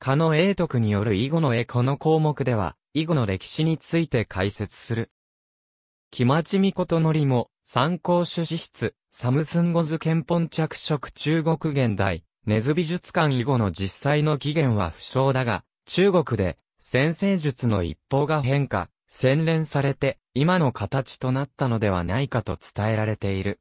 加野英徳による囲碁の絵この項目では、囲碁の歴史について解説する。木町美琴則も、参考主史室、サムスンゴズ憲本着色中国現代、根津美術館囲碁の実際の起源は不詳だが、中国で、先生術の一方が変化、洗練されて、今の形となったのではないかと伝えられている。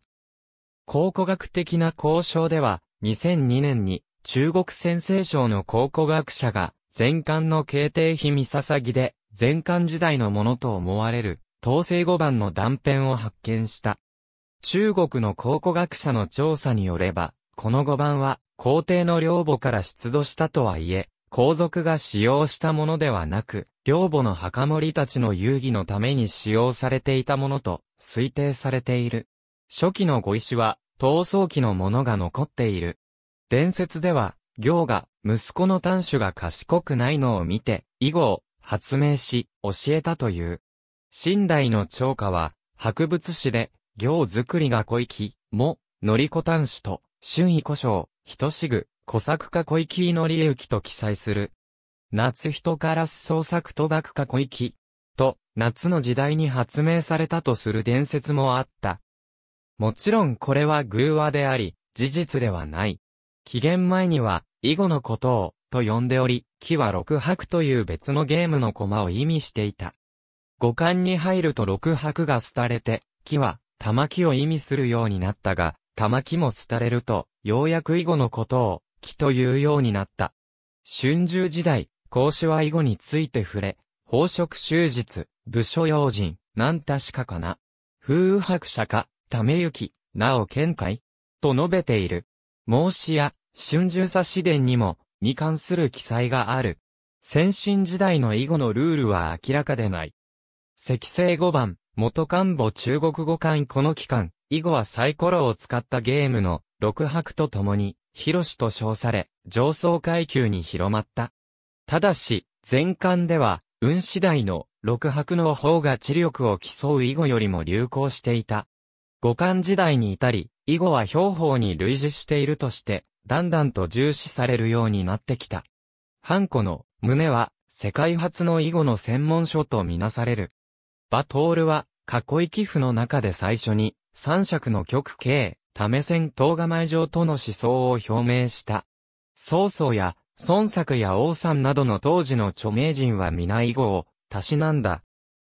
考古学的な交渉では、2002年に、中国先生省の考古学者が、前漢の慶帝碑ささぎで、前漢時代のものと思われる、統制5番の断片を発見した。中国の考古学者の調査によれば、この5番は、皇帝の領母から出土したとはいえ、皇族が使用したものではなく、領母の墓守たちの遊戯のために使用されていたものと推定されている。初期の碁石は、闘争期のものが残っている。伝説では、行が、息子の端子が賢くないのを見て、以後、発明し、教えたという。新代の長家は、博物誌で、行作りが小粋、も、のりこ端主と、春意故障、等しぐ、小作家小粋のりゆきと記載する。夏人から創作と博家小粋、と、夏の時代に発明されたとする伝説もあった。もちろんこれは偶話であり、事実ではない。期限前には、囲碁のことを、と呼んでおり、木は六白という別のゲームの駒を意味していた。五冠に入ると六白が廃れて、木は、玉木を意味するようになったが、玉木も廃れると、ようやく囲碁のことを、木というようになった。春秋時代、孔子は囲碁について触れ、宝飾終日、部署用人、何確かかな。風雨白者か、ためゆき、なお見解と述べている。孟子や春秋左試伝にも、に関する記載がある。先進時代の囲碁のルールは明らかでない。石製五番、元漢母中国語冠。この期間、囲碁はサイコロを使ったゲームの、六白と共に、広しと称され、上層階級に広まった。ただし、前巻では、運次第の、六白の方が知力を競う囲碁よりも流行していた。五漢時代に至り、囲碁は兵法に類似しているとして、だんだんと重視されるようになってきた。ハンコの胸は世界初の囲碁の専門書とみなされる。バトールは囲い寄付の中で最初に三尺の極形、め戦等構え上との思想を表明した。曹操や孫作や王さんなどの当時の著名人は皆囲碁をたしなんだ。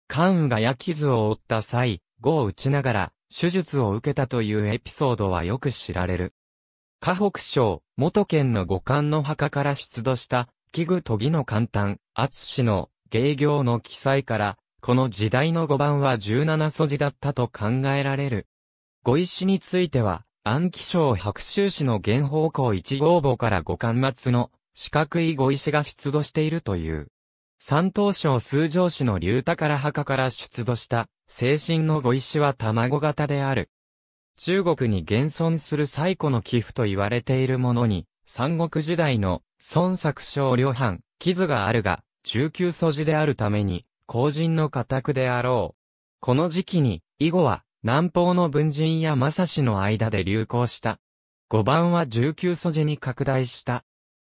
関羽が矢傷を負った際、碁を打ちながら手術を受けたというエピソードはよく知られる。河北省、元県の五冠の墓から出土した、器具研ぎの簡単、厚氏の芸業の記載から、この時代の五番は17素地だったと考えられる。五石については、安記省白州市の原方向一号墓から五冠末の四角い五石が出土しているという。三等省数城市の竜宝墓から出土した、精神の五石は卵型である。中国に現存する最古の寄付と言われているものに、三国時代の孫作少旅藩、傷があるが、中級素地であるために、後人の家宅であろう。この時期に、以後は、南方の文人や正氏の間で流行した。五番は十九素地に拡大した。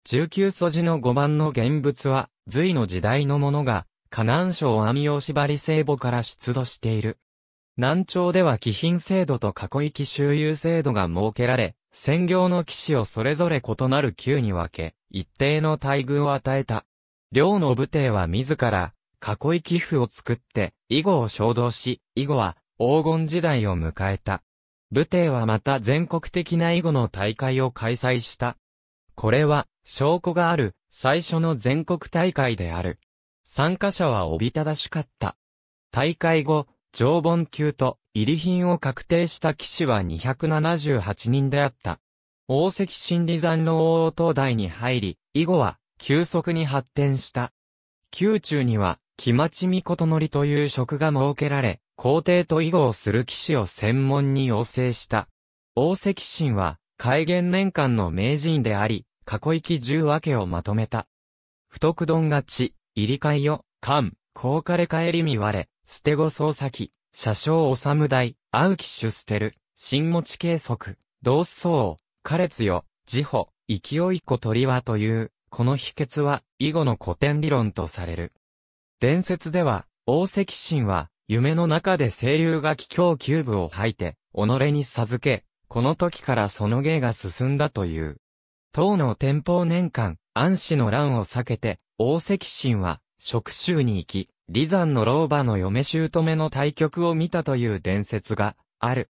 十九素地の五番の現物は、隋の時代のものが、河南省網を縛り聖母から出土している。南朝では貴賓制度と囲い域周遊制度が設けられ、専業の騎士をそれぞれ異なる級に分け、一定の待遇を与えた。両の武帝は自ら、囲い域府を作って、囲碁を衝動し、囲碁は黄金時代を迎えた。武帝はまた全国的な囲碁の大会を開催した。これは、証拠がある、最初の全国大会である。参加者はおびただしかった。大会後、常盆級と入り品を確定した騎士は278人であった。大関心理山の王東大に入り、以後は急速に発展した。宮中には、木町との則という職が設けられ、皇帝と囲碁をする騎士を専門に養成した。大関心は、改元年間の名人であり、過去行き十分けをまとめた。不徳丼勝ち、入り替えよ、官、高枯れ帰り見われ、捨て子捜査記、車掌む大、アウキシュステル、新持計測、同層、カレツよ、自保、勢い子鳥はという、この秘訣は、以後の古典理論とされる。伝説では、王石神は、夢の中で清流が気境キューブを吐いて、己に授け、この時からその芸が進んだという。唐の天保年間、安氏の乱を避けて、王石神は、職州に行き、李山の老婆の嫁姑の対局を見たという伝説がある。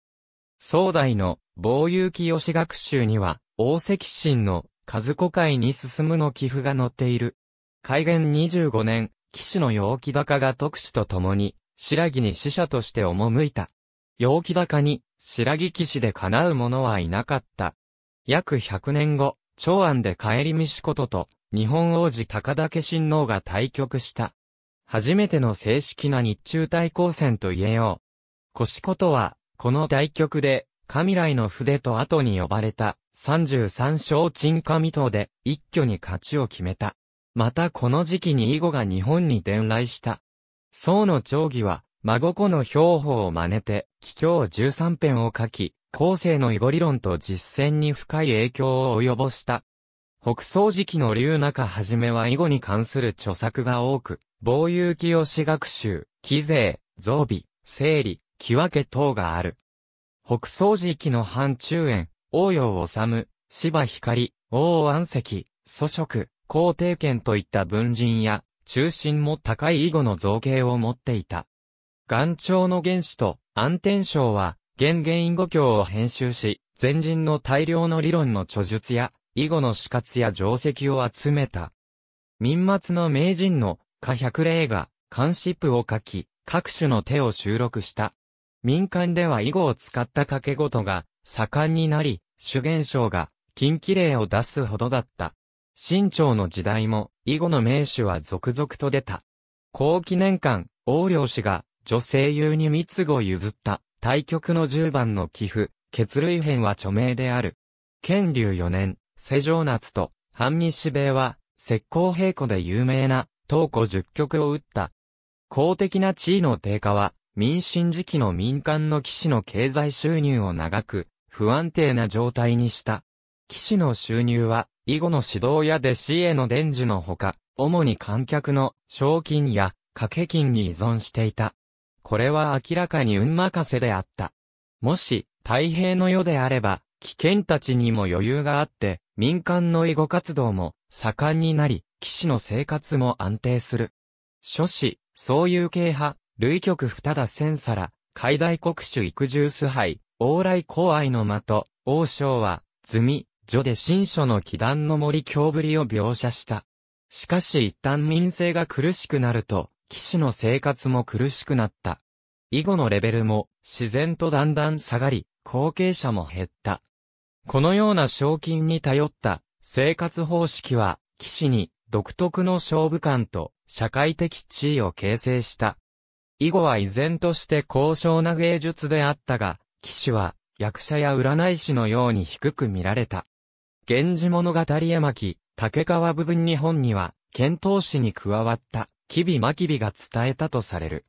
宋代の防有記吉学習には、王石神の和子会に進むの寄付が載っている。開元25年、騎士の陽気高が特使と共に、白木に使者として赴いた。陽気高に、白木騎士で叶う者はいなかった。約100年後、長安で帰り見しことと、日本王子高岳親王が対局した。初めての正式な日中対抗戦と言えよう。腰ことは、この対局で、神来の筆と後に呼ばれた、33勝鎮神党で、一挙に勝ちを決めた。またこの時期に囲碁が日本に伝来した。宋の長義は、孫子の標法を真似て、奇境13編を書き、後世の囲碁理論と実践に深い影響を及ぼした。北宋時期の龍中はじめは囲碁に関する著作が多く、防有機用紙学習、記税、増備、整理、木分け等がある。北総寺記の範中園、王陽治、芝光、王安石、祖職、皇帝権といった文人や、中心も高い囲碁の造形を持っていた。岩朝の原始と安天章は、原言囲碁教を編集し、前人の大量の理論の著述や、囲碁の死活や定石を集めた。民末の名人の下百霊例が、監視譜を書き、各種の手を収録した。民間では囲碁を使った掛け事が盛んになり、主言賞が近畿例を出すほどだった。清朝の時代も囲碁の名手は続々と出た。後期年間、王領氏が女性優に密語を譲った対局の十番の寄付、血類編は著名である。建隆四年、世上夏と半日米は石膏平庫で有名な東湖十局を打った。公的な地位の低下は、民進時期の民間の騎士の経済収入を長く、不安定な状態にした。騎士の収入は、囲碁の指導や弟子への伝授のほか、主に観客の賞金や掛け金に依存していた。これは明らかに運任せであった。もし、太平の世であれば、危険たちにも余裕があって、民間の囲碁活動も盛んになり、騎士の生活も安定する。諸子、そういう系派、類局二田千皿、海大国主育従崇拝、往来公愛の的、王将は、積、女で新書の祈願の森京ぶりを描写した。しかし一旦民生が苦しくなると、騎士の生活も苦しくなった。以後のレベルも自然とだんだん下がり、後継者も減った。このような賞金に頼った生活方式は、騎士に独特の勝負感と社会的地位を形成した。以後は依然として高尚な芸術であったが、騎士は役者や占い師のように低く見られた。源氏物語絵巻、竹川部分日本には、遣唐使に加わった、吉備真備が伝えたとされる。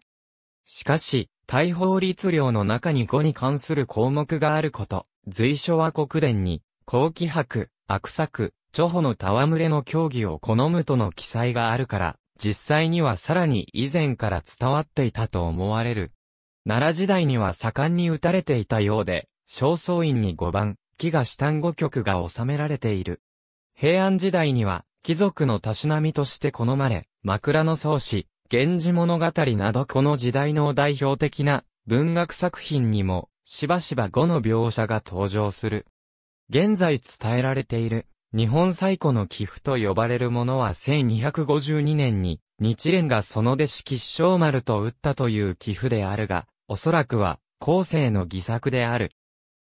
しかし、大法律令の中に語に関する項目があること、随所は国連に、後期博、悪作、著歩の戯れの競技を好むとの記載があるから、実際にはさらに以前から伝わっていたと思われる。奈良時代には盛んに打たれていたようで、正倉院に5番、木が下単語曲が収められている。平安時代には、貴族のたしなみとして好まれ、枕草子、源氏物語などこの時代の代表的な文学作品にも、しばしば語の描写が登場する。現在伝えられている日本最古の寄付と呼ばれるものは1252年に、日蓮がその弟子吉祥丸と打ったという寄付であるが、おそらくは、後世の偽作である。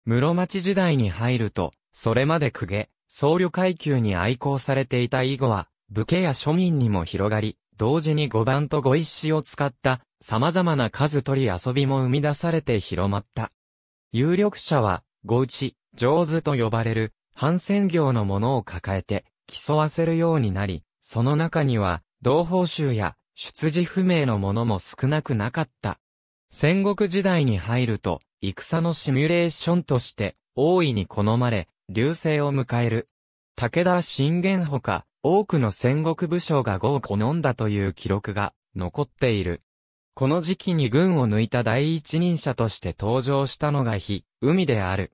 室町時代に入ると、それまで公家、僧侶階級に愛好されていた囲碁は、武家や庶民にも広がり、同時に五番と五石を使った様々な数取り遊びも生み出されて広まった。有力者は、五打ち、上手と呼ばれる反戦業のものを抱えて、競わせるようになり、その中には、同報酬や出自不明のものも少なくなかった。戦国時代に入ると、戦のシミュレーションとして、大いに好まれ、流星を迎える。武田信玄ほか、多くの戦国武将が語を好んだという記録が残っている。この時期に軍を抜いた第一人者として登場したのが火、海である。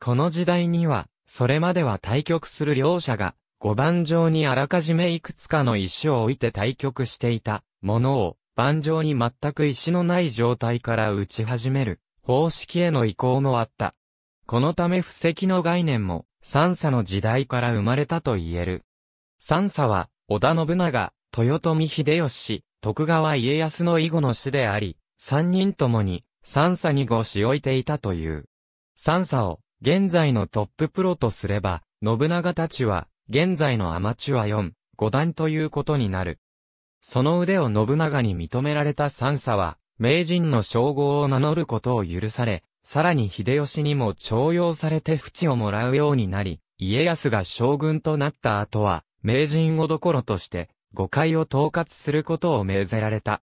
この時代には、それまでは対局する両者が、五番上にあらかじめいくつかの石を置いて対局していたものを、盤上に全く石のない状態から打ち始める方式への移行もあった。このため布石の概念も、三差の時代から生まれたと言える。三差は、織田信長、豊臣秀吉、徳川家康の以後の死であり、三人ともに、三差に号し置いていたという。三差を、現在のトッププロとすれば、信長たちは、現在のアマチュア4、5段ということになる。その腕を信長に認められた三佐は、名人の称号を名乗ることを許され、さらに秀吉にも徴用されて淵をもらうようになり、家康が将軍となった後は、名人をどころとして、誤解を統括することを命ぜられた。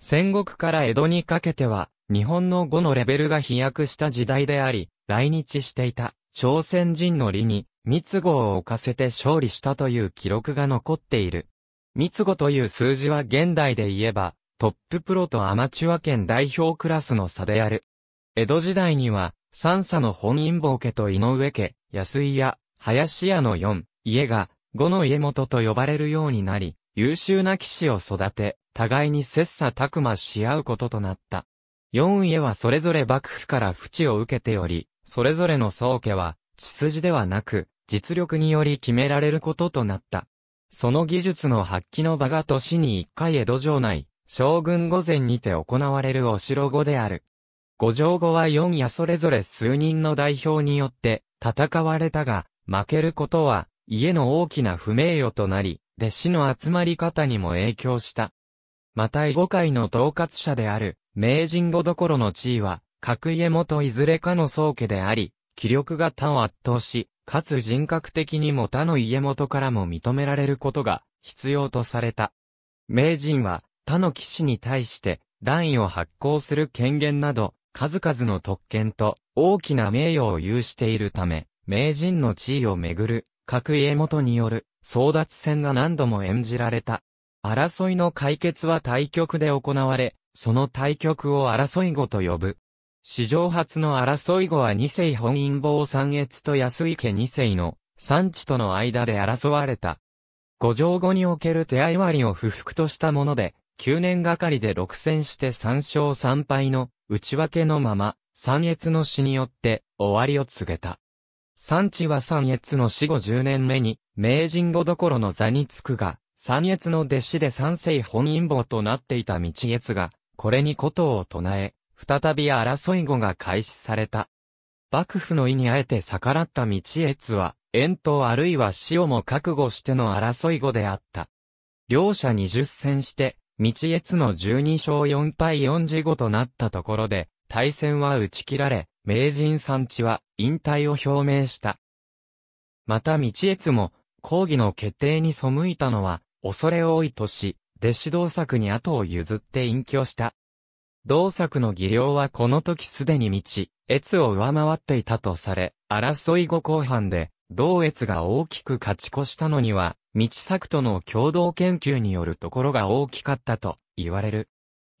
戦国から江戸にかけては、日本の語のレベルが飛躍した時代であり、来日していた朝鮮人の李に密号を置かせて勝利したという記録が残っている。密号という数字は現代で言えば、トッププロとアマチュア圏代表クラスの差である。江戸時代には、三佐の本因坊家と井上家、安井屋、林屋の四、家が、五の家元と呼ばれるようになり、優秀な騎士を育て、互いに切磋琢磨し合うこととなった。四家はそれぞれ幕府から淵を受けており、それぞれの宗家は、血筋ではなく、実力により決められることとなった。その技術の発揮の場が年に一回江戸城内、将軍御前にて行われるお城語である。五条語は四夜それぞれ数人の代表によって戦われたが、負けることは家の大きな不名誉となり、弟子の集まり方にも影響した。また囲碁界の統括者である、名人語どころの地位は、各家元いずれかの宗家であり、気力が他を圧倒し、かつ人格的にも他の家元からも認められることが必要とされた。名人は他の騎士に対して段位を発行する権限など数々の特権と大きな名誉を有しているため、名人の地位をめぐる各家元による争奪戦が何度も演じられた。争いの解決は対局で行われ、その対局を争いごと呼ぶ。史上初の争い後は二世本因坊三越と安池二世の三地との間で争われた。五条後における手合割を不服としたもので、九年がかりで六戦して三勝三敗の内訳のまま、三越の死によって終わりを告げた。三地は三越の死後十年目に、名人後どころの座につくが、三越の弟子で三世本因坊となっていた道越が、これにことを唱え、再び争い後が開始された。幕府の意にあえて逆らった道越は、遠投あるいは死をも覚悟しての争い後であった。両者20戦して、道越の12勝4敗4次後となったところで、対戦は打ち切られ、名人三地は引退を表明した。また道越も、抗議の決定に背いたのは、恐れ多いとし、弟子同作に後を譲って隠居した。同作の技量はこの時すでに満ち、越を上回っていたとされ、争い後後半で、同越が大きく勝ち越したのには、道作との共同研究によるところが大きかったと言われる。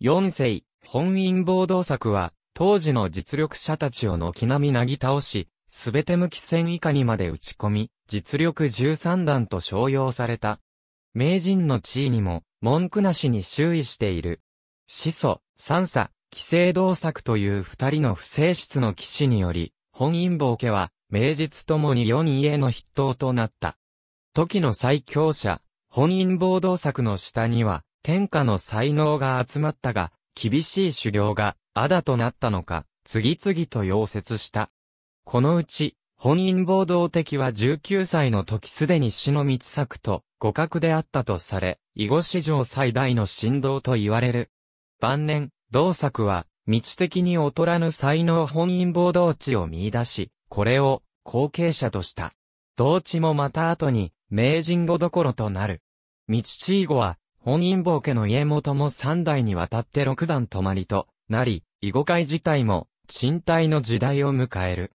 四世、本因坊同作は、当時の実力者たちを軒並みなぎ倒し、すべて無期戦以下にまで打ち込み、実力13段と称揚された。名人の地位にも、文句なしに周囲している。始祖、三佐、寄生同作という二人の不正室の騎士により、本因坊家は、名実ともに四家の筆頭となった。時の最強者、本因坊同作の下には、天下の才能が集まったが、厳しい修行が、あだとなったのか、次々と溶接した。このうち、本因坊同敵は19歳の時すでに死の密作と、互角であったとされ、囲碁史上最大の振動と言われる。晩年、同作は、道的に劣らぬ才能本因坊同地を見出し、これを後継者とした。同地もまた後に、名人語どころとなる。道地以後は、本因坊家の家元も三代にわたって六段泊まりとなり、囲碁界自体も、賃貸の時代を迎える。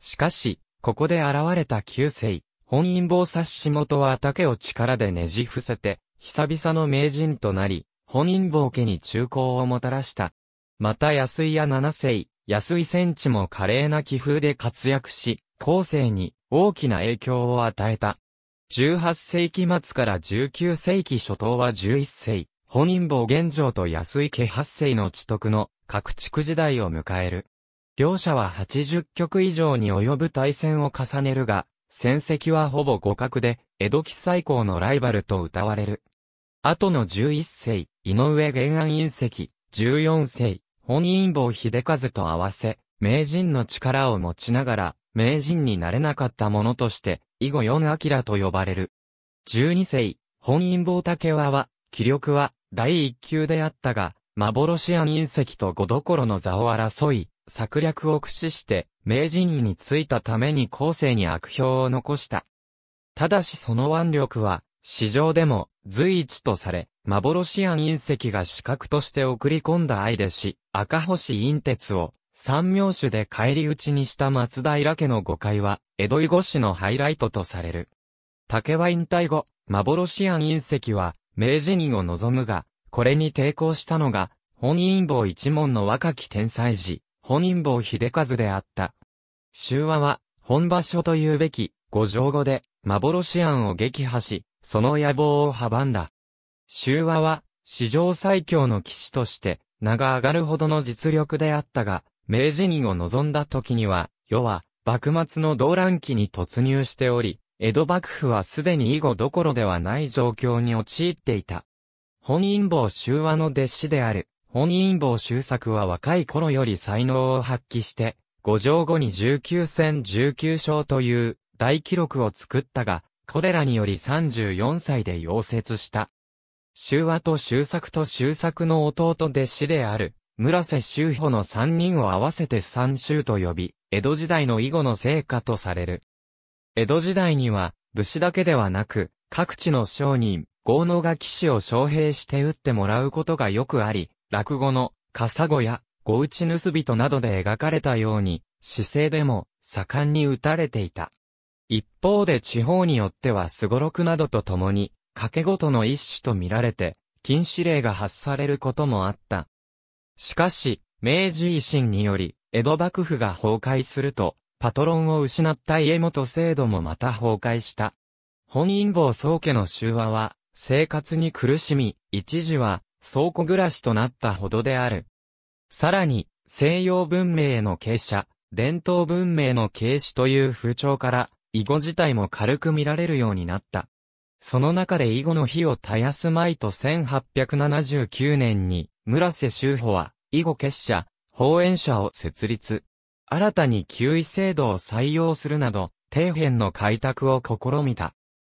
しかし、ここで現れた旧姓、本因坊察し元は竹を力でねじ伏せて、久々の名人となり、本因坊家に中高をもたらした。また安井や七世、安井戦地も華麗な気風で活躍し、後世に大きな影響を与えた。18世紀末から19世紀初頭は11世、本因坊現状と安井家八世の地徳の各地区時代を迎える。両者は80局以上に及ぶ対戦を重ねるが、戦績はほぼ互角で、江戸期最高のライバルと謳われる。後の11世、井上玄安隕石、14世、本因坊秀和と合わせ、名人の力を持ちながら、名人になれなかった者として、以後四明と呼ばれる。12世、本因坊竹和は、気力は、第一級であったが、幻安隕石と五どころの座を争い、策略を駆使して、名人位についたために後世に悪評を残した。ただしその腕力は、史上でも随一とされ、幻庵隕石が資格として送り込んだ愛でし、赤星隕鉄を三名手で返り討ちにした松平家の誤解は、江戸囲碁史のハイライトとされる。竹は引退後、幻庵隕石は、明治人を望むが、これに抵抗したのが、本因坊一門の若き天才児、本因坊秀和であった。終話は、本場所というべき、五条語で、幻庵を撃破し、その野望を阻んだ。修和は、史上最強の騎士として、名が上がるほどの実力であったが、明治人を望んだ時には、世は、幕末の動乱期に突入しており、江戸幕府はすでに以後どころではない状況に陥っていた。本因坊修和の弟子である、本因坊修作は若い頃より才能を発揮して、五条後に19戦19勝という大記録を作ったが、これらにより34歳で溶接した。修和と修作と修作の弟弟子である、村瀬修保の三人を合わせて三州と呼び、江戸時代の以後の成果とされる。江戸時代には、武士だけではなく、各地の商人、豪能が騎士を招聘して打ってもらうことがよくあり、落語の、笠子や、ご打ち盗人などで描かれたように、姿勢でも、盛んに打たれていた。一方で地方によってはすごろくなどと共に、掛け事の一種と見られて、禁止令が発されることもあった。しかし、明治維新により、江戸幕府が崩壊すると、パトロンを失った家元制度もまた崩壊した。本因坊宗家の修和は、生活に苦しみ、一時は、倉庫暮らしとなったほどである。さらに、西洋文明への傾斜、伝統文明の軽視という風潮から、囲碁自体も軽く見られるようになった。その中で囲碁の火を絶やすまいと1879年に、村瀬修歩は、囲碁結社、放演社を設立。新たに給位制度を採用するなど、底辺の開拓を試みた。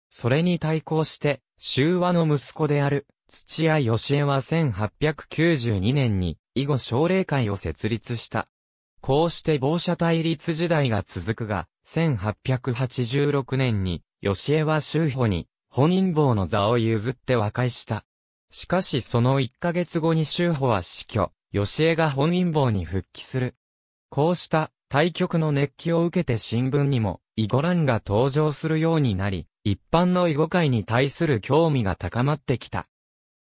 それに対抗して、修和の息子である、土屋義江は1892年に、囲碁奨励会を設立した。こうして防社対立時代が続くが、1886年に、義江は修保に、本因坊の座を譲って和解した。しかしその1ヶ月後に周保は死去、吉江が本因坊に復帰する。こうした対局の熱気を受けて新聞にも、囲碁欄が登場するようになり、一般の囲碁界に対する興味が高まってきた。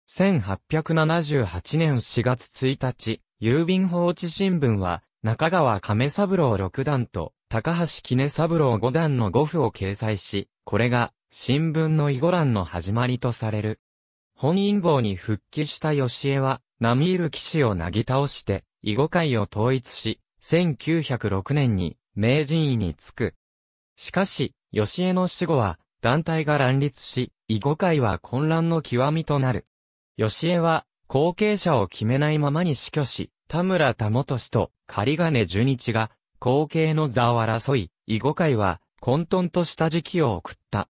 1878年4月1日、郵便放置新聞は、中川亀三郎六段と、高橋杵三郎五段の五譜を掲載し、これが、新聞の囲碁欄の始まりとされる。本因坊に復帰した吉江は、並みいる騎士をなぎ倒して、囲碁界を統一し、1906年に名人位につく。しかし、吉江の死後は、団体が乱立し、囲碁界は混乱の極みとなる。吉江は、後継者を決めないままに死去し、田村田元氏と狩金十日が、後継の座を争い、囲碁界は混沌とした時期を送った。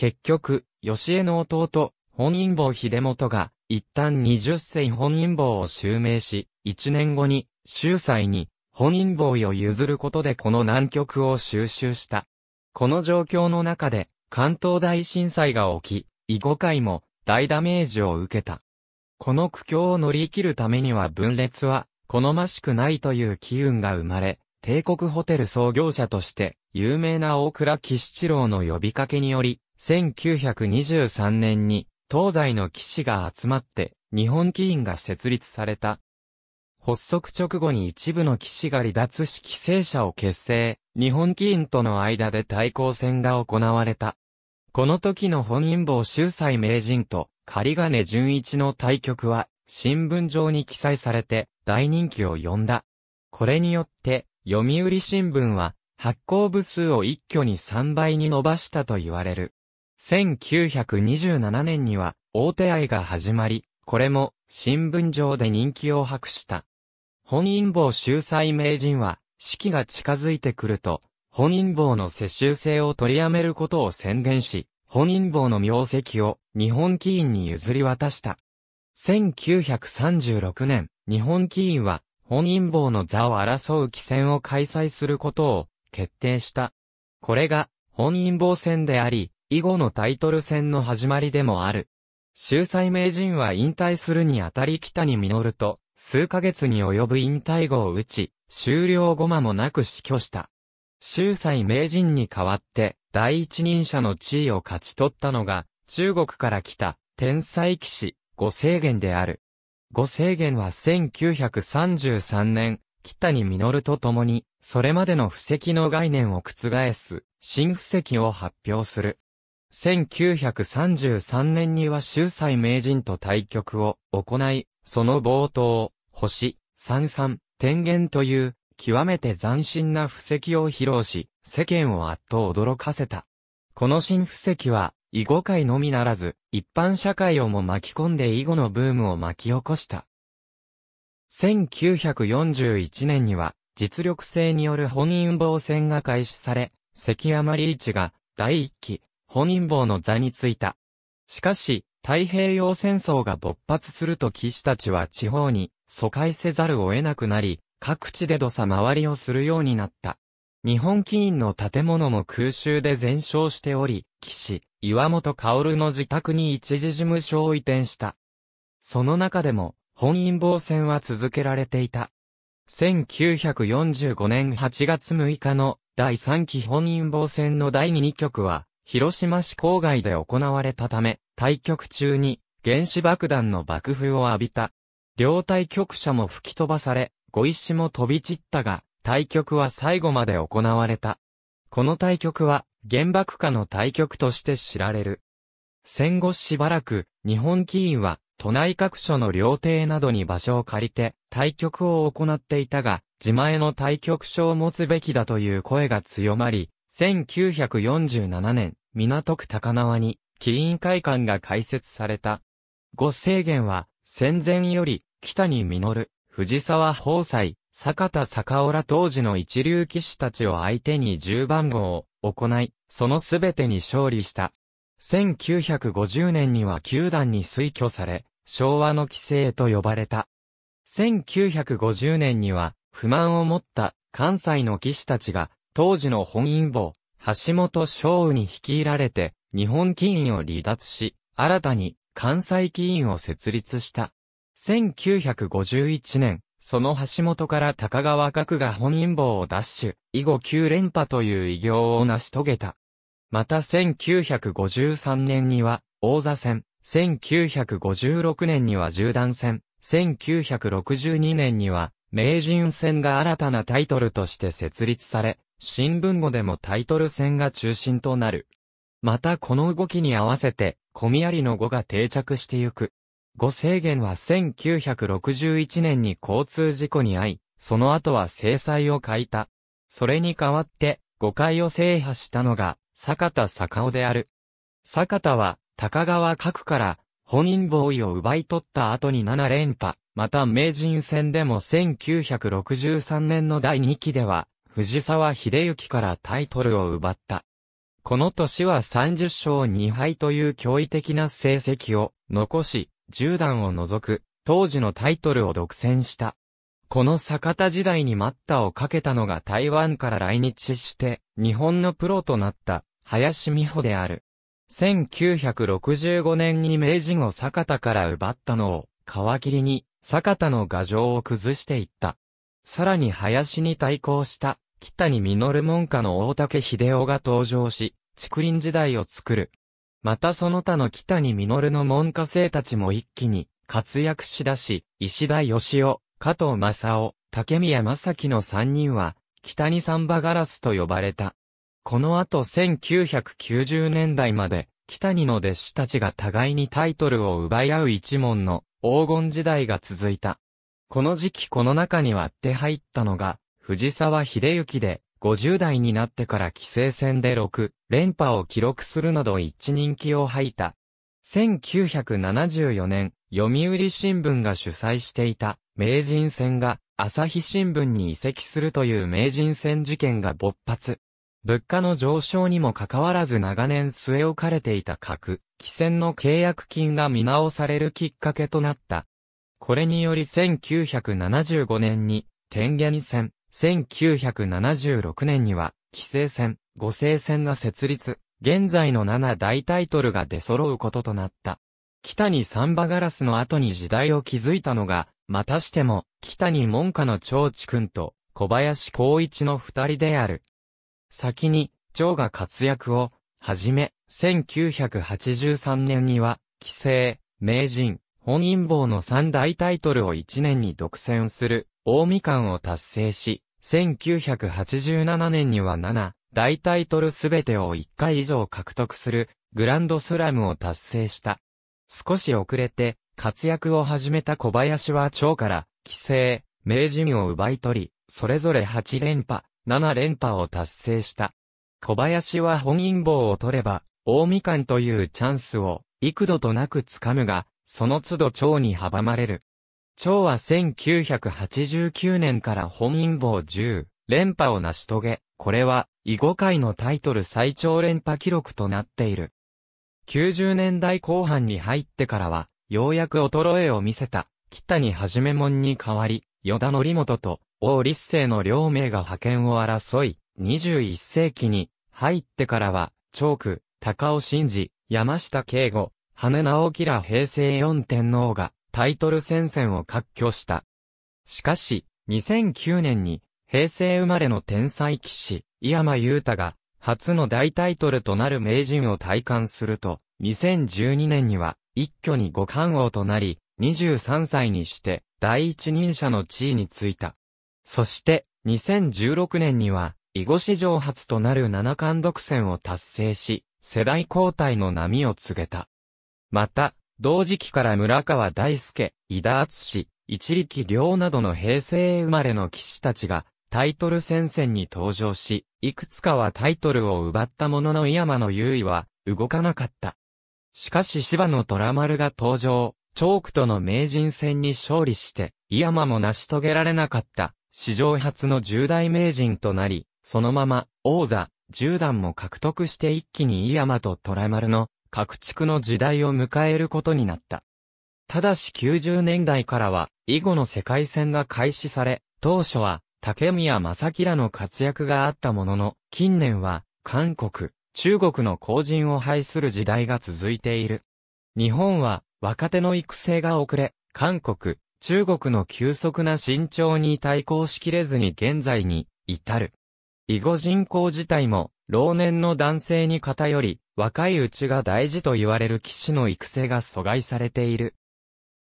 結局、吉江の弟、本因坊秀元が、一旦二十世本因坊を襲名し、一年後に、秀才に、本因坊を譲ることでこの難局を収集した。この状況の中で、関東大震災が起き、囲碁界も大ダメージを受けた。この苦境を乗り切るためには分裂は好ましくないという機運が生まれ、帝国ホテル創業者として有名な大倉吉七郎の呼びかけにより、1923年に東西の騎士が集まって日本棋院が設立された。発足直後に一部の騎士が離脱し規制者を結成、日本棋院との間で対抗戦が行われた。この時の本因坊秀才名人と狩金純一の対局は新聞上に記載されて大人気を呼んだ。これによって読売新聞は発行部数を一挙に3倍に伸ばしたと言われる。1927年には大手愛が始まり、これも新聞上で人気を博した。本因坊秀才名人は、四季が近づいてくると、本因坊の世襲制を取りやめることを宣言し、本因坊の名跡を日本棋院に譲り渡した。1936年、日本棋院は本因坊の座を争う棋戦を開催することを決定した。これが本因坊戦であり、以後のタイトル戦の始まりでもある。秀才名人は引退するにあたり北に実ると、数ヶ月に及ぶ引退後を打ち、終了後間もなく死去した。秀才名人に代わって、第一人者の地位を勝ち取ったのが、中国から来た、天才騎士、五制限である。五制限は1933年、北に実ると共に、それまでの布石の概念を覆す、新布石を発表する。1933年には秀才名人と対局を行い、その冒頭、星、三三、天元という、極めて斬新な布石を披露し、世間をあっと驚かせた。この新布石は、囲碁界のみならず、一般社会をも巻き込んで囲碁のブームを巻き起こした。1941年には、実力制による本因坊戦が開始され、関山リーチが、第一期、本因坊の座についた。しかし、太平洋戦争が勃発すると騎士たちは地方に疎開せざるを得なくなり、各地で土佐回りをするようになった。日本騎員の建物も空襲で全焼しており、騎士、岩本薫の自宅に一時事務所を移転した。その中でも、本因坊戦は続けられていた。1945年8月6日の第3期本因坊戦の第2局は、広島市郊外で行われたため、対局中に原子爆弾の爆風を浴びた。両対局者も吹き飛ばされ、ご一石も飛び散ったが、対局は最後まで行われた。この対局は原爆下の対局として知られる。戦後しばらく、日本棋院は、都内各所の料亭などに場所を借りて、対局を行っていたが、自前の対局所を持つべきだという声が強まり、1947年、港区高輪に、起因会館が開設された。ご制限は、戦前より、北に実、る、藤沢宝斎、坂田坂尾ら当時の一流騎士たちを相手に10番号を行い、そのすべてに勝利した。1950年には球団に推挙され、昭和の規制と呼ばれた。1950年には、不満を持った関西の騎士たちが当時の本因坊、橋本昭雨に率いられて、日本棋院を離脱し、新たに関西棋院を設立した。1951年、その橋本から高川角が本因坊を奪取、以後9連覇という偉業を成し遂げた。また1953年には、王座戦、1956年には十段戦、1962年には、名人戦が新たなタイトルとして設立され、新聞語でもタイトル戦が中心となる。またこの動きに合わせて、コミアリの語が定着してゆく。語制限は1961年に交通事故に遭い、その後は制裁を欠いた。それに代わって、誤解を制覇したのが、坂田坂尾である。坂田は、高川角から、本因防衛を奪い取った後に7連覇、また名人戦でも1963年の第2期では、藤沢秀行からタイトルを奪った。この年は30勝2敗という驚異的な成績を残し、10段を除く当時のタイトルを独占した。この坂田時代に待ったをかけたのが台湾から来日して日本のプロとなった林美穂である。1965年に名人を坂田から奪ったのを皮切りに坂田の牙城を崩していった。さらに林に対抗した北に実る門下の大竹秀夫が登場し、竹林時代を作る。またその他の北に実るの門下生たちも一気に活躍しだし、石田義夫、加藤正夫、竹宮正樹の三人は、北に三馬ガラスと呼ばれた。この後1990年代まで、北にの弟子たちが互いにタイトルを奪い合う一門の黄金時代が続いた。この時期この中に割って入ったのが、藤沢秀行で、50代になってから棋聖戦で6連覇を記録するなど一人気を吐いた。1974年、読売新聞が主催していた名人戦が朝日新聞に移籍するという名人戦事件が勃発。物価の上昇にもかかわらず長年据え置かれていた核、汽船の契約金が見直されるきっかけとなった。これにより1975年に、天元戦、1976年には、棋聖戦、五聖戦が設立、現在の7大タイトルが出揃うこととなった。北にサンバガラスの後に時代を築いたのが、またしても、北に門下の長地君と、小林光一の二人である。先に、長が活躍を、はじめ、1983年には、棋聖、名人、本因坊の三大タイトルを一年に独占する、大みかんを達成し、1987年には7、大タイトルすべてを1回以上獲得する、グランドスラムを達成した。少し遅れて、活躍を始めた小林は長から、規制、名人を奪い取り、それぞれ8連覇、7連覇を達成した。小林は本因坊を取れば、大みかんというチャンスを、幾度となくつかむが、その都度蝶に阻まれる。長は1989年から本因坊10連覇を成し遂げ、これは囲碁界のタイトル最長連覇記録となっている。90年代後半に入ってからは、ようやく衰えを見せた、北にはじめもんに代わり、与田則元と王立生の両名が派遣を争い、21世紀に入ってからは、チョーク、高尾真治、山下敬吾、羽直樹ら平成4天皇がタイトル戦線を割拠した。しかし、2009年に、平成生まれの天才騎士、井山優太が、初の大タイトルとなる名人を体感すると、2012年には、一挙に五冠王となり、23歳にして、第一人者の地位についた。そして、2016年には、囲碁史上初となる七冠独占を達成し、世代交代の波を告げた。また、同時期から村川大輔、伊田敦一力良などの平成生まれの騎士たちが、タイトル戦線に登場し、いくつかはタイトルを奪ったものの井山の優位は、動かなかった。しかし芝野虎丸が登場、チョークとの名人戦に勝利して、井山も成し遂げられなかった、史上初の10代名人となり、そのまま、王座、10段も獲得して一気に井山と虎丸の地築の時代を迎えることになった。ただし90年代からは、以後の世界戦が開始され、当初は、竹宮正輝らの活躍があったものの、近年は、韓国、中国の後人を排する時代が続いている。日本は、若手の育成が遅れ、韓国、中国の急速な慎重に対抗しきれずに現在に至る。囲碁人口自体も老年の男性に偏り、若いうちが大事と言われる騎士の育成が阻害されている。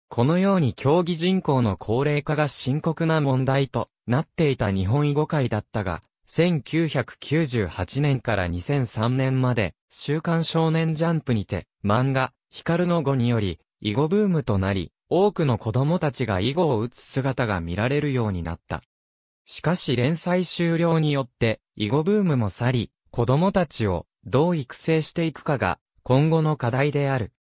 このように競技人口の高齢化が深刻な問題となっていた日本囲碁界だったが、1998年から2003年まで、週刊少年ジャンプにて、漫画、ヒカルの語により、囲碁ブームとなり、多くの子供たちが囲碁を打つ姿が見られるようになった。しかし連載終了によって、囲碁ブームも去り、子供たちをどう育成していくかが今後の課題である。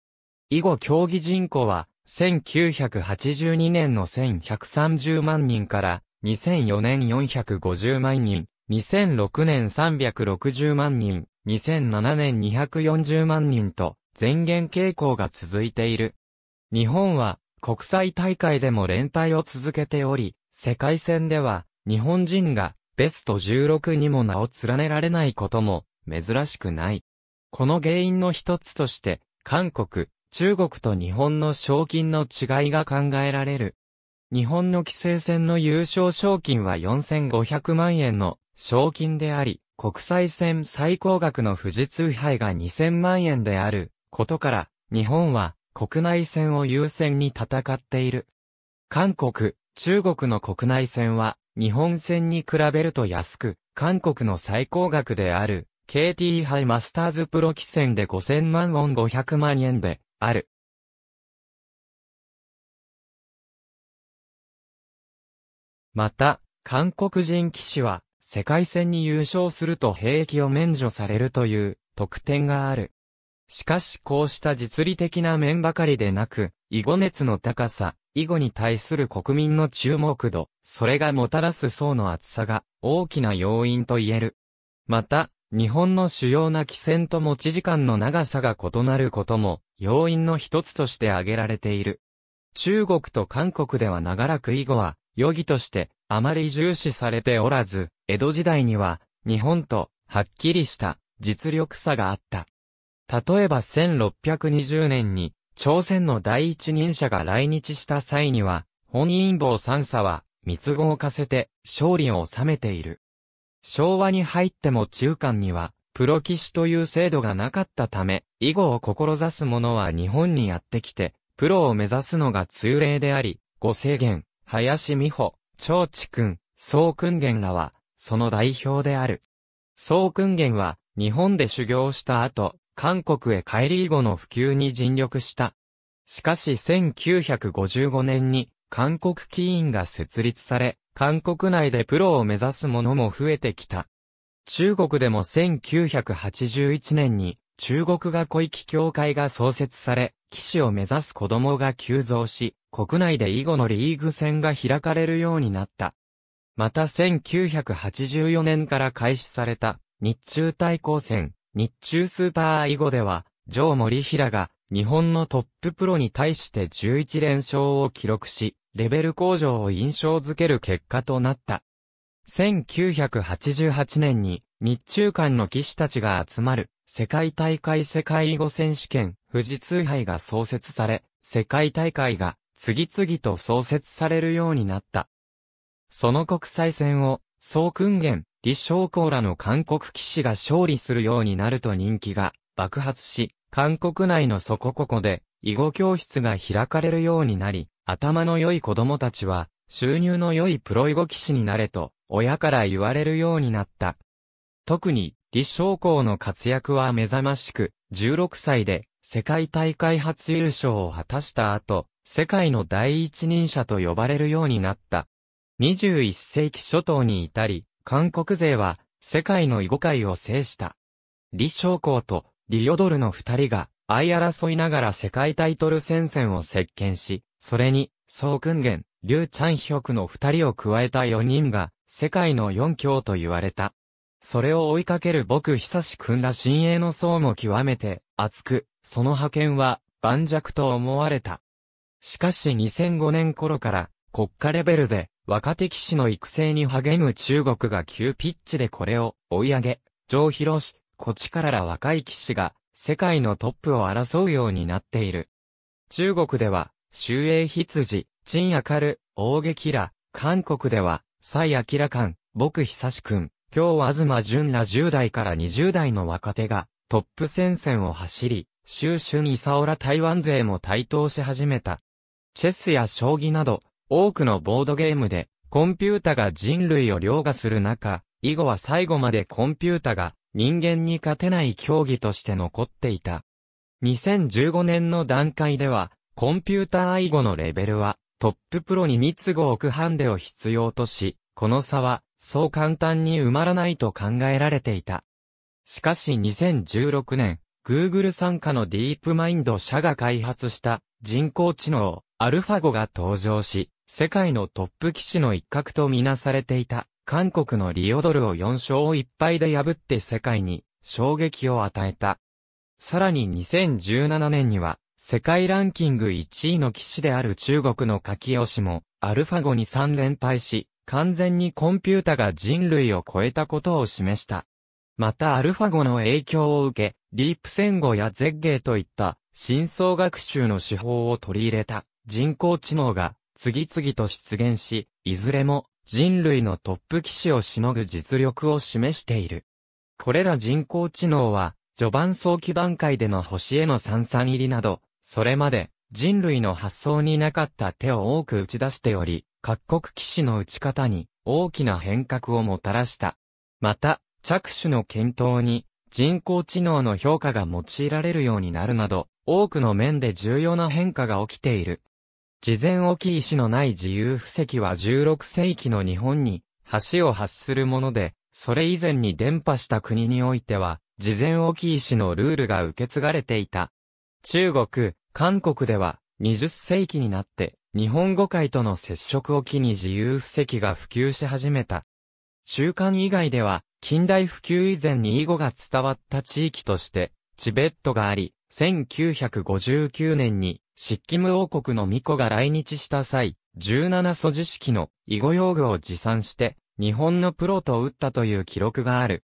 以後競技人口は1982年の1130万人から2004年450万人、2006年360万人、2007年240万人と前減傾向が続いている。日本は国際大会でも連敗を続けており、世界戦では日本人がベスト16にも名を連ねられないことも珍しくない。この原因の一つとして、韓国、中国と日本の賞金の違いが考えられる。日本の規制戦の優勝賞金は4500万円の賞金であり、国際戦最高額の富士通杯が2000万円であることから、日本は国内戦を優先に戦っている。韓国、中国の国内戦は日本戦に比べると安く、韓国の最高額である KT 杯マスターズプロ棋戦で5000万ウォン500万円で、ある。また、韓国人騎士は、世界戦に優勝すると兵役を免除されるという特典がある。しかしこうした実利的な面ばかりでなく、囲碁熱の高さ、囲碁に対する国民の注目度、それがもたらす層の厚さが大きな要因と言える。また、日本の主要な棋戦と持ち時間の長さが異なることも、要因の一つとして挙げられている。中国と韓国では長らく以後は、余儀として、あまり重視されておらず、江戸時代には、日本と、はっきりした、実力差があった。例えば1620年に、朝鮮の第一人者が来日した際には、本因坊三佐は、密合をかせて、勝利を収めている。昭和に入っても中間には、プロ騎士という制度がなかったため、以後を志す者は日本にやってきて、プロを目指すのが通例であり、ご制限、林美穂、長地君、総訓元らは、その代表である。総訓元は、日本で修行した後、韓国へ帰り以後の普及に尽力した。しかし1955年に、韓国棋院が設立され、韓国内でプロを目指す者も増えてきた。中国でも1981年に中国が小域協会が創設され、騎士を目指す子供が急増し、国内で囲碁のリーグ戦が開かれるようになった。また1984年から開始された日中対抗戦、日中スーパー囲碁では、上森平が日本のトッププロに対して11連勝を記録し、レベル向上を印象づける結果となった。1988年に日中間の騎士たちが集まる世界大会世界囲碁選手権富士通杯が創設され、世界大会が次々と創設されるようになった。その国際戦を、総訓練。李承光らの韓国騎士が勝利するようになると人気が爆発し、韓国内のそこここで囲碁教室が開かれるようになり、頭の良い子供たちは、収入の良いプロ囲碁騎士になれと、親から言われるようになった。特に、李昌光の活躍は目覚ましく、16歳で、世界大会初優勝を果たした後、世界の第一人者と呼ばれるようになった。21世紀初頭に至り、韓国勢は世界の囲碁界を制した。李昌光とリオドルの二人が相争いながら世界タイトル戦線を席巻し、それに、総訓ュ劉チャンヒョクの二人を加えた四人が、世界の四強と言われた。それを追いかける僕久しくんら新鋭の層も極めて、厚く、その派遣は、盤石と思われた。しかし2005年頃から、国家レベルで、若手騎士の育成に励む中国が急ピッチでこれを追い上げ、上広し、こちからら若い騎士が世界のトップを争うようになっている。中国では、周英羊、陳明る、大劇ら、韓国では、蔡明官、僕久志ん、今日東淳ら10代から20代の若手が、トップ戦線を走り、周春勲ら台湾勢も台頭し始めた。チェスや将棋など、多くのボードゲームで、コンピュータが人類を凌駕する中、以後は最後までコンピュータが人間に勝てない競技として残っていた。2015年の段階では、コンピューター愛護のレベルは、トッププロに2つ合億ハンデを必要とし、この差は、そう簡単に埋まらないと考えられていた。しかし2016年、Google 参加のディープマインド社が開発した人工知能、アルファ語が登場し、世界のトップ機種の一角とみなされていた。韓国のリオドルを4勝1敗で破って世界に衝撃を与えた。さらに2017年には、世界ランキング1位の騎士である中国の柿吉も、アルファ5に3連敗し、完全にコンピュータが人類を超えたことを示した。またアルファ5の影響を受け、ディープ戦後やゼッゲーといった深層学習の手法を取り入れた人工知能が次々と出現し、いずれも人類のトップ騎士をしのぐ実力を示している。これら人工知能は、序盤早期段階での星への三々入りなど、それまで人類の発想になかった手を多く打ち出しており、各国騎士の打ち方に大きな変革をもたらした。また、着手の検討に人工知能の評価が用いられるようになるなど、多くの面で重要な変化が起きている。事前置石のない自由布石は16世紀の日本に橋を発するもので、それ以前に伝播した国においては、事前置石のルールが受け継がれていた。中国、韓国では、20世紀になって、日本語界との接触を機に自由布石が普及し始めた。中間以外では、近代普及以前に囲碁が伝わった地域として、チベットがあり、1959年にシッキム王国の巫女が来日した際、17素知式の囲碁用具を持参して、日本のプロと打ったという記録がある。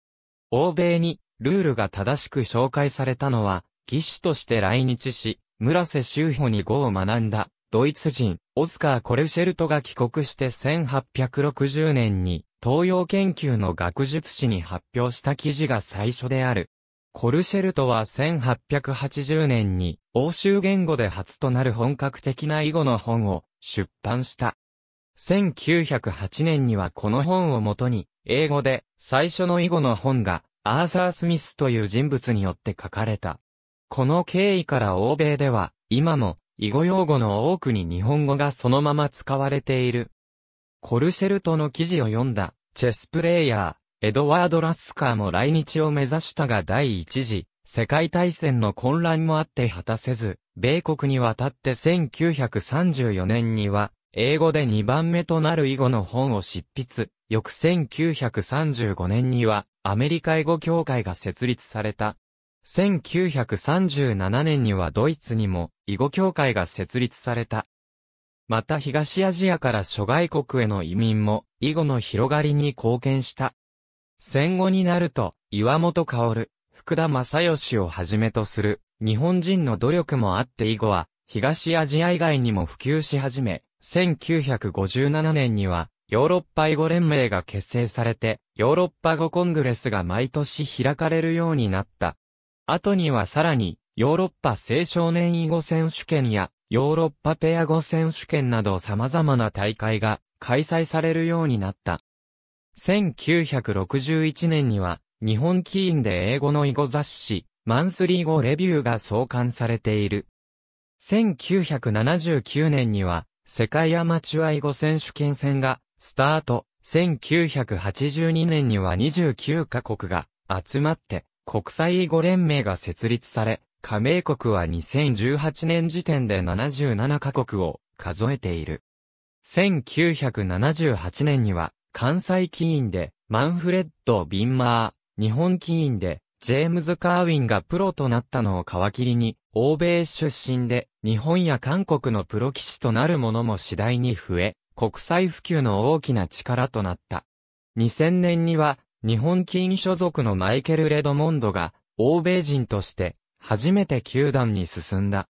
欧米に、ルールが正しく紹介されたのは、騎士として来日し、村瀬修保に語を学んだ、ドイツ人、オスカー・コルシェルトが帰国して1860年に、東洋研究の学術誌に発表した記事が最初である。コルシェルトは1880年に欧州言語で初となる本格的な囲碁の本を出版した。1908年にはこの本をもとに、英語で最初の囲碁の本がアーサー・スミスという人物によって書かれた。この経緯から欧米では、今も囲碁用語の多くに日本語がそのまま使われている。コルシェルトの記事を読んだ、チェスプレイヤー、エドワード・ラスカーも来日を目指したが第一次世界大戦の混乱もあって果たせず、米国に渡って1934年には、英語で2番目となる囲碁の本を執筆、翌1935年には、アメリカ英語協会が設立された。1937年にはドイツにも、囲碁協会が設立された。また東アジアから諸外国への移民も、囲碁の広がりに貢献した。戦後になると、岩本薫、福田正義をはじめとする、日本人の努力もあって以後は、東アジア以外にも普及し始め、1957年には、ヨーロッパ囲碁連盟が結成されて、ヨーロッパ語コングレスが毎年開かれるようになった。後にはさらに、ヨーロッパ青少年囲碁選手権や、ヨーロッパペア語選手権など様々な大会が開催されるようになった。1961年には、日本起ンで英語の囲碁雑誌、マンスリー語レビューが創刊されている。1979年には、世界アマチュア囲碁選手権戦が、スタート。1982年には29カ国が集まって、国際囲碁連盟が設立され、加盟国は2018年時点で77カ国を数えている。1978年には関西起因で、マンフレッド・ビンマー、日本起因で、ジェームズ・カーウィンがプロとなったのを皮切りに、欧米出身で、日本や韓国のプロ棋士となる者も次第に増え、国際普及の大きな力となった。2000年には、日本棋院所属のマイケル・レドモンドが、欧米人として、初めて球団に進んだ。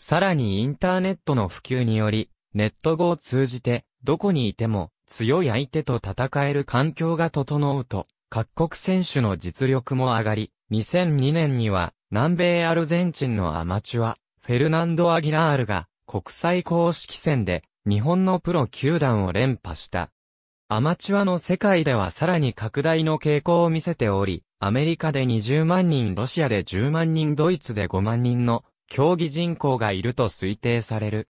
さらにインターネットの普及により、ネット語を通じて、どこにいても、強い相手と戦える環境が整うと、各国選手の実力も上がり、2002年には、南米アルゼンチンのアマチュア、フェルナンド・アギラールが、国際公式戦で、日本のプロ球団を連覇した。アマチュアの世界ではさらに拡大の傾向を見せており、アメリカで20万人、ロシアで10万人、ドイツで5万人の競技人口がいると推定される。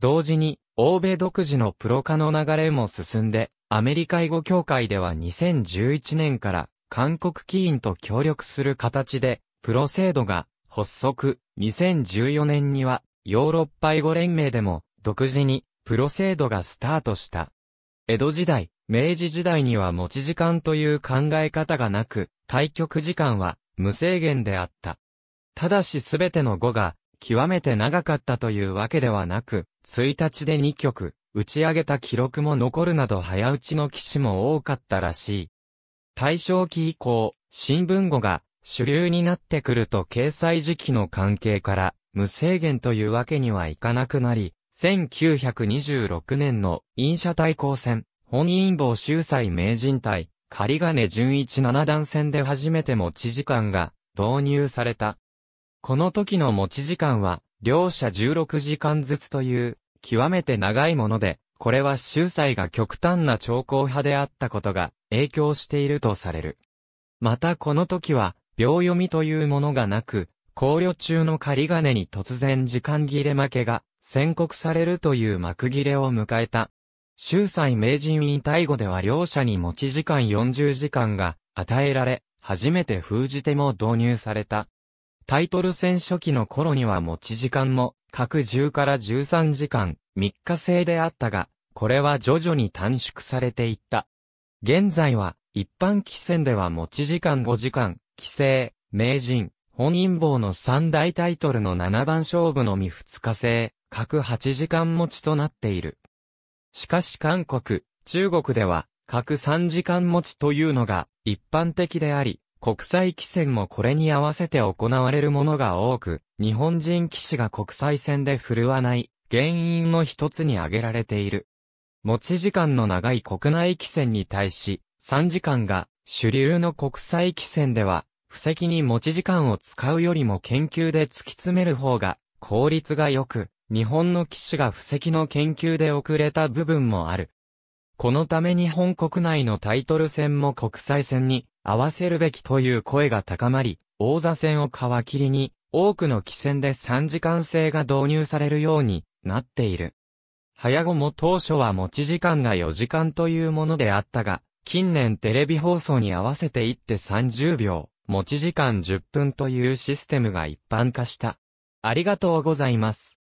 同時に、欧米独自のプロ化の流れも進んで、アメリカ囲語協会では2011年から韓国起員と協力する形で、プロ制度が発足、2014年にはヨーロッパ英語連盟でも独自にプロ制度がスタートした。江戸時代、明治時代には持ち時間という考え方がなく、対局時間は無制限であった。ただしすべての語が極めて長かったというわけではなく、1日で2曲、打ち上げた記録も残るなど早打ちの騎士も多かったらしい。大正期以降、新聞語が主流になってくると掲載時期の関係から、無制限というわけにはいかなくなり、1926年の印社対抗戦、本因坊秀才名人対、仮金純一七段戦で初めて持ち時間が導入された。この時の持ち時間は、両者16時間ずつという、極めて長いもので、これは秀才が極端な長考派であったことが影響しているとされる。またこの時は、秒読みというものがなく、考慮中の仮金に突然時間切れ負けが宣告されるという幕切れを迎えた。秀才名人引退後では両者に持ち時間40時間が与えられ、初めて封じ手も導入された。タイトル戦初期の頃には持ち時間も、各10から13時間、3日制であったが、これは徐々に短縮されていった。現在は、一般棋戦では持ち時間5時間、棋聖、名人、本因坊の三大タイトルの七番勝負のみ二日制、各八時間持ちとなっている。しかし韓国、中国では、各三時間持ちというのが一般的であり、国際棋戦もこれに合わせて行われるものが多く、日本人棋士が国際戦で振るわない原因の一つに挙げられている。持ち時間の長い国内棋戦に対し、3時間が主流の国際棋戦では、布石に持ち時間を使うよりも研究で突き詰める方が効率が良く、日本の騎士が布石の研究で遅れた部分もある。このため日本国内のタイトル戦も国際戦に合わせるべきという声が高まり、王座戦を皮切りに、多くの棋戦で3時間制が導入されるようになっている。早碁も当初は持ち時間が4時間というものであったが、近年テレビ放送に合わせて1手30秒、持ち時間10分というシステムが一般化した。ありがとうございます。